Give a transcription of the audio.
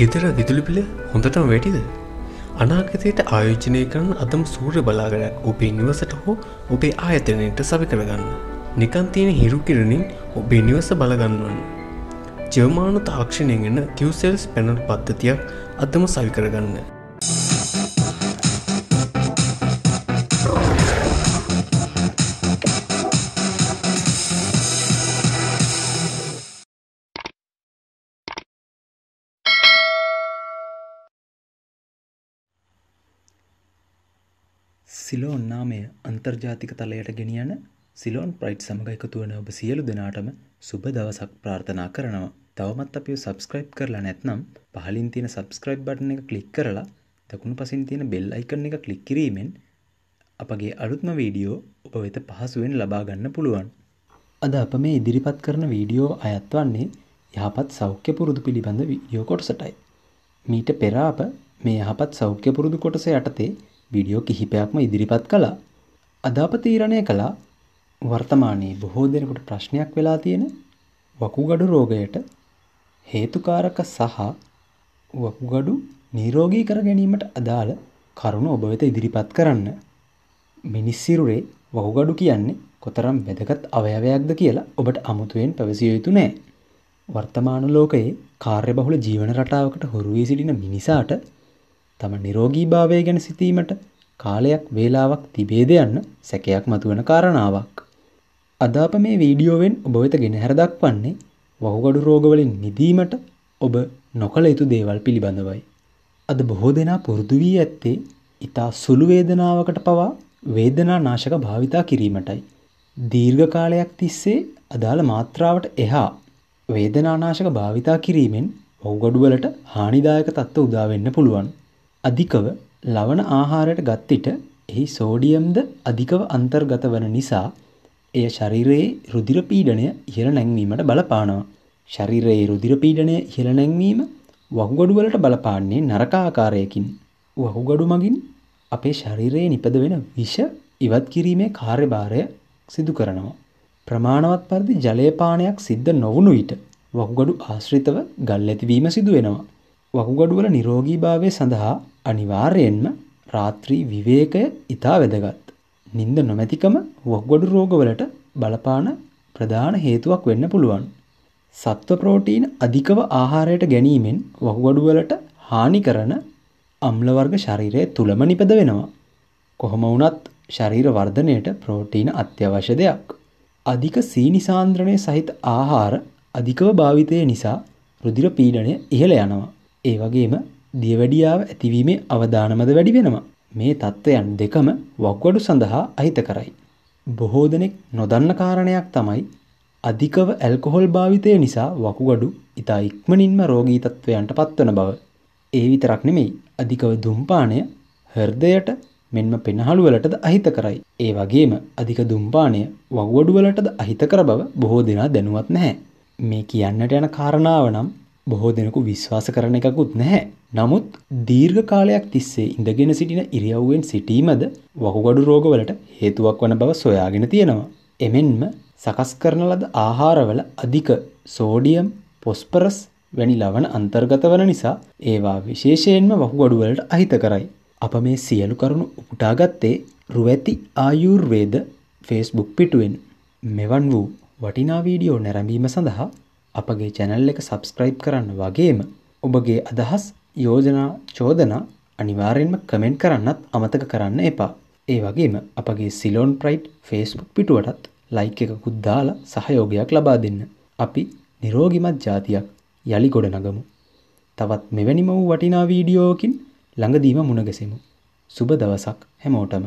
ගෙදර දිදුලිපිල හොඳටම වැටිද අනාගතයට ආයෝජනය කරන අතම සූර්ය බලාගරයක් ඔබේ නිවසට හෝ ඔබේ ආයතනයට සවි කරගන්න. නිකන් තියෙන හිරු කිරණින් ඔබේ නිවස බලගන්නවන්න. ජර්මානු තාක්ෂණයෙන් එන කිවසෙල්ස් පැනල් පද්ධතියක් අදම සවි කරගන්න. සිලෝන් නාමය අන්තර්ජාතික තලයට ගෙනියන සිලෝන් ප්‍රයිට් සමඟ එකතු වන ඔබ සියලු දෙනාටම සුබ දවසක් ප්‍රාර්ථනා කරනවා. තවමත් අපි සබස්ක්‍රයිබ් කරලා නැත්නම් පහලින් තියෙන සබස්ක්‍රයිබ් බටන එක කලික් කරලා දකුණු පසින් තියෙන බෙල් අයිකරන එක කලික් කිරීමෙන් අපගේ අලුත්ම වීඩියෝ ඔබ වෙත පහසුවෙන් ලබාගන්න පුළුවන්. අද අප මේ ඉදිරිපත් කරන වීඩියෝ අයත් වන්නේ යහපත් සෞඛ්‍ය පුරුදු පිළිබඳ වීඩියෝ කොටසටයි. මීට පෙර අප මේ යහපත් සෞඛ්‍ය පුරුදු කොටස යටතේ වීඩියෝ කිහිපයක්ම ඉදිරිපත් කළා. අද අප තීරණය කළා වර්තමානයේ බොහෝ දෙනෙකුට ප්‍රශ්නයක් වෙලා තියෙන වකුගඩු රෝගයට හේතුකාරක සහ වකුගඩු නිරෝගී කර ගැනීමට අදාළ කරුණු ඔබ වෙත ඉදිරිපත් කරන්න. මිනිස් සිරුරේ වකුගඩු කියන්නේ කොතරම් වැදගත් අවයවයක්ද කියලා ඔබට අමුතුවෙන් පැවසිය යුතු නෑ. වර්තමාන ලෝකයේ කාර්යබහුල ජීවන රටාවකට හුරු වී සිටින මිනිසාට තම නිරෝගී භාවය ගැන සිතීමට කාලයක් වේලාවක් තිබේද යන්න සැකයක් මතුවන කාරණාවක්. අද අප මේ වීඩියෝවෙන් ඔබ වෙත ගෙනහැර දක්වන්නේ වහුගඩු රෝගවලින් නිදීමට ඔබ නොකළ යුතු දේවල් පිළිබඳවයි. අද බොහෝ දෙනා පුරුදු වී ඇත්තේ ඊතා සුළු වේදනාවකට පවා වේදනා නාශක භාවිතා කිරීමටයි. දීර්ඝ කාලයක් තිස්සේ අදාළ මාත්‍රාවට එහා වේදනානාශක භාවිතා කිරීමෙන් වහුගඩුවලට හානිදායක තත්ත්ව උදා වෙන්න පුළුවන්. අධිකව ලවණ ආහාරයට ගත් විට එහි සෝඩියම්ද අධිකව අන්තර්ගත වන නිසා එය ශරීරයේ රුධිර පීඩනය ඉහළ නැංවීමට බලපානවා. ශරීරයේ රුධිර පීඩනය ඉහළ නැංවීම වහුගඩු වලට බලපාන්නේ නරක ආකාරයකින්. වහුගඩු මගින් අපේ ශරීරයේ නිපද වෙන විෂ ඉවත් කිරීමේ කාර්යභාරය සිදු කරනවා. ප්‍රමාණවත් පරිදි ජලය පානයක් සිද්ධ නොවුණු විට වහුගඩු ආශ්‍රිතව ගල් ඇතිවීම සිදු වෙනවා. වහුගඩු වල නිරෝගීභාවය සඳහා අනිවාර්යයෙන්ම රාත්‍රී විවේකය ඉතා වැදගත්. නින්ද නොමැතිකම වොක්ගොඩු රෝගවලට බලපාන ප්‍රධාන හේතුවක් වෙන්න පුළුවන්. සත්ව ප්‍රෝටීන් අධිකව ආහාරයට ගැනීමෙන් වහුවඩුවලට හානි කරන අම්ලවර්ග ශරීරය තුළම නිපද වෙනවා. කොහොම වුනත් ශරීර වර්ධනයට ප්‍රෝටීන අත්‍යවශ්‍ය දෙයක්. අධික සීනිසාන්ද්‍රණය සහිත ආහාර අධිකව භාවිතය නිසා රුදිර පීඩනය ඉහළ යනවා. ඒ වගේම දියවැඩියාව ඇතිවීමේ අවධානමද වැඩි වෙනවා. මේ තත්ත්වයන් දෙකම වක්වඩු සඳහා අහිතකරයි. බොහෝ දෙනෙක් නොදන්න කාරණයක් තමයි අධිකව ඇල්කොහොල් භාවිතය නිසා වකුගඩු ඉතා ඉක්මනින්ම රෝගී තත්ත්වයන්ට පත්වන බව. ඒ විතරක් නෙමෙයි අධිකව දුම්පානය හෘදයට මෙන්ම පෙනහළුවලටද අහිතකරයි. ඒ වගේම අධික දුම්පානය වකුගඩුවලටද අහිතකර බව බොහෝ දෙනා දැනුවත් නැහැ. මේ කියන්නට යන කාරණාව නම් බොහෝ දෙනෙකු විශ්වාස කරන එකකුත් නැහැ. නමුත් දීර්ඝ කාලයක් තිස්සේ ඉඳගෙන සිටින ඉරියව්වෙන් සිටීමද වකුගඩු රෝගවලට හේතුවක් වන බව සොයාගෙන තියෙනවා. එමෙන්ම සකස් කරන ලද ආහාරවල අධික සෝඩියම්, පොස්පරස් වැනි ලවණ අන්තර්ගත වන නිසා ඒවා විශේෂයෙන්ම වකුගඩු වලට අහිත කරයි. අප මේ සියලු කරුණු උපුටා ගත්තේ රුවැති ආයුර්වේද Facebook පිටුවෙන්. මෙවන් වූ වටිනා වීඩියෝ නැරඹීම සඳහා අපගේ චැනල් එක සබස්ක්‍රයිබ් කරන්න වගේම ඔබගේ අදහස් යෝජනා චෝදනා අනිවාරෙන්ම කමෙන්ට් කරන්නත් අමතක කරන්න එපා. ඒ වගේම අපගේ සිලෝන් ප්‍රයිට් ෆේස්බුක් පිටුවටත් ලයික් එක කුද්දාලා සහයෝගයක් ලබා දෙන්න. අපි නිරෝගිමත් ජාතියක් යළි ගොඩනගමු. තවත් මෙවැනිම වූ වටිනා වීඩියෝකින් ළඟදීම මුණගැසෙමු. සුබ දවසක් හැමෝටම